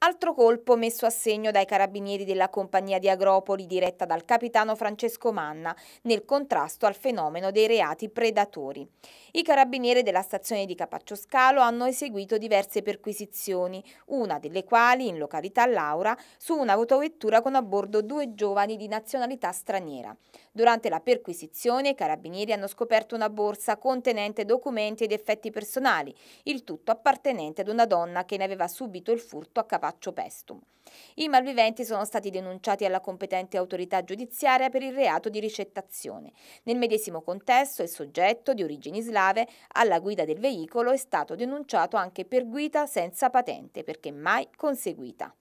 Altro colpo messo a segno dai carabinieri della compagnia di Agropoli diretta dal capitano Francesco Manna nel contrasto al fenomeno dei reati predatori. I carabinieri della stazione di Capaccio Scalo hanno eseguito diverse perquisizioni, una delle quali in località Laura su un'autovettura con a bordo due giovani di nazionalità straniera. Durante la perquisizione i carabinieri hanno scoperto una borsa contenente documenti ed effetti personali, il tutto appartenente ad una donna che ne aveva subito il furto a Capaccioscalo faccio pestum. I malviventi sono stati denunciati alla competente autorità giudiziaria per il reato di ricettazione. Nel medesimo contesto il soggetto, di origini slave, alla guida del veicolo è stato denunciato anche per guida senza patente, perché mai conseguita.